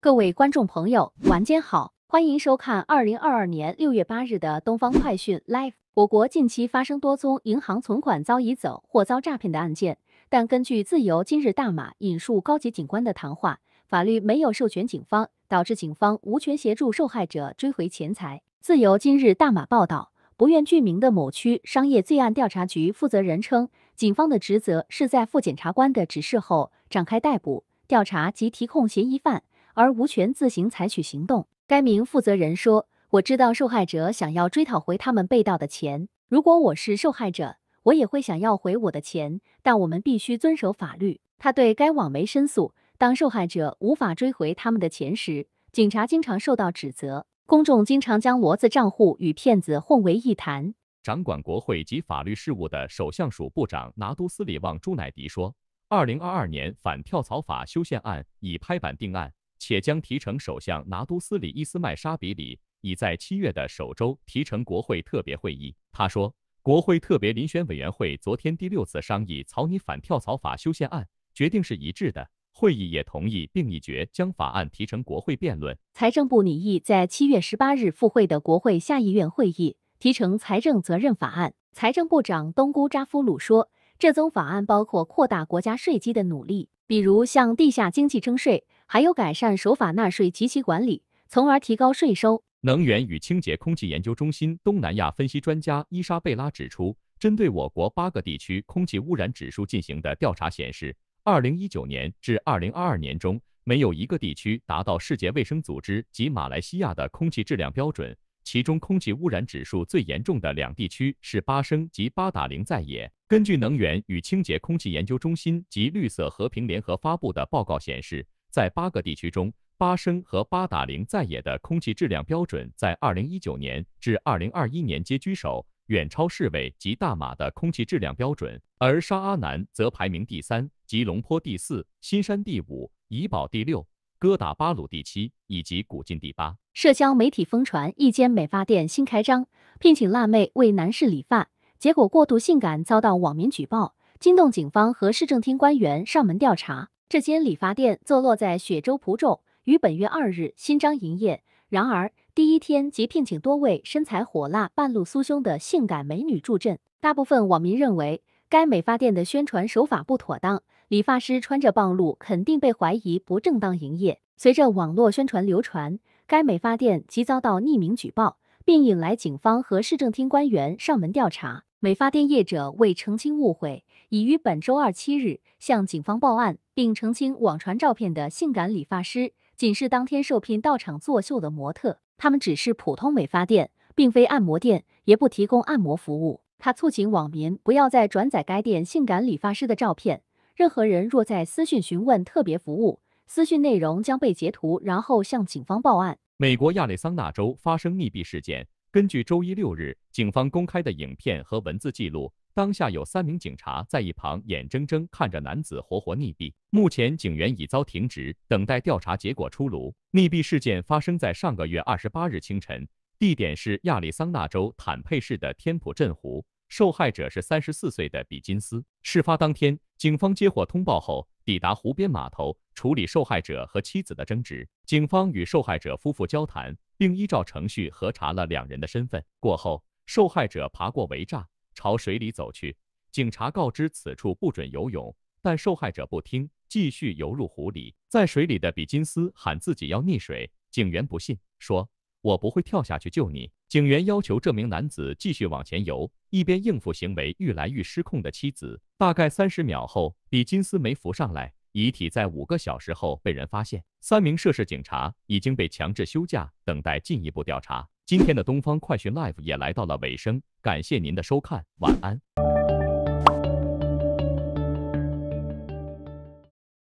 各位观众朋友，晚间好，欢迎收看二零二二年六月八日的《东方快讯 Live》。我国近期发生多宗银行存款遭移走或遭诈骗的案件，但根据《自由今日大马》引述高级警官的谈话，法律没有授权警方，导致警方无权协助受害者追回钱财。《自由今日大马》报道，不愿具名的某区商业罪案调查局负责人称，警方的职责是在副检察官的指示后展开逮捕、调查及提控嫌疑犯。而无权自行采取行动。该名负责人说：“我知道受害者想要追讨回他们被盗的钱。如果我是受害者，我也会想要回我的钱。但我们必须遵守法律。”他对该网媒申诉：“当受害者无法追回他们的钱时，警察经常受到指责，公众经常将骡子账户与骗子混为一谈。”掌管国会及法律事务的首相署部长拿督斯里旺朱乃迪说：“二零二二年反跳槽法修宪案已拍板定案。”且将提成首相拿督斯里伊斯迈沙比里已在七月的首周提成国会特别会议。他说，国会特别遴选委员会昨天第六次商议草拟反跳槽法修宪案，决定是一致的。会议也同意并已决将法案提成国会辩论。财政部拟议在七月十八日复会的国会下议院会议提成财政责任法案。财政部长东姑扎夫鲁说，这宗法案包括扩大国家税基的努力，比如向地下经济征税。还有改善守法纳税及其管理，从而提高税收。能源与清洁空气研究中心东南亚分析专家伊莎贝拉指出，针对我国八个地区空气污染指数进行的调查显示，二零一九年至二零二二年中，没有一个地区达到世界卫生组织及马来西亚的空气质量标准。其中，空气污染指数最严重的两地区是巴生及八打灵在也。根据能源与清洁空气研究中心及绿色和平联合发布的报告显示。在八个地区中，巴生和八打零在野的空气质量标准在二零一九年至二零二一年皆居首，远超市卫及大马的空气质量标准。而沙阿南则排名第三，吉隆坡第四，新山第五，怡保第六，哥打巴鲁第七，以及古晋第八。社交媒体疯传一间美发店新开张，聘请辣妹为男士理发，结果过度性感遭到网民举报，惊动警方和市政厅官员上门调查。这间理发店坐落在雪州蒲州，于本月二日新张营业。然而，第一天即聘请多位身材火辣、半露酥胸的性感美女助阵。大部分网民认为，该美发店的宣传手法不妥当，理发师穿着暴露，肯定被怀疑不正当营业。随着网络宣传流传，该美发店即遭到匿名举报，并引来警方和市政厅官员上门调查。美发店业者为澄清误会，已于本周二七日向警方报案，并澄清网传照片的性感理发师仅是当天受聘到场作秀的模特，他们只是普通美发店，并非按摩店，也不提供按摩服务。他促请网民不要再转载该店性感理发师的照片，任何人若在私讯询问特别服务，私讯内容将被截图，然后向警方报案。美国亚利桑那州发生溺毙事件。根据周一六日警方公开的影片和文字记录，当下有三名警察在一旁眼睁睁看着男子活活溺毙。目前警员已遭停职，等待调查结果出炉。溺毙事件发生在上个月二十八日清晨，地点是亚利桑那州坦佩市的天普镇湖。受害者是三十四岁的比金斯。事发当天，警方接获通报后抵达湖边码头处理受害者和妻子的争执。警方与受害者夫妇交谈。并依照程序核查了两人的身份。过后，受害者爬过围栅，朝水里走去。警察告知此处不准游泳，但受害者不听，继续游入湖里。在水里的比金斯喊自己要溺水，警员不信，说：“我不会跳下去救你。”警员要求这名男子继续往前游，一边应付行为愈来愈失控的妻子。大概三十秒后，比金斯没浮上来。遗体在五个小时后被人发现，三名涉事警察已经被强制休假，等待进一步调查。今天的《东方快讯 Live》也来到了尾声，感谢您的收看，晚安。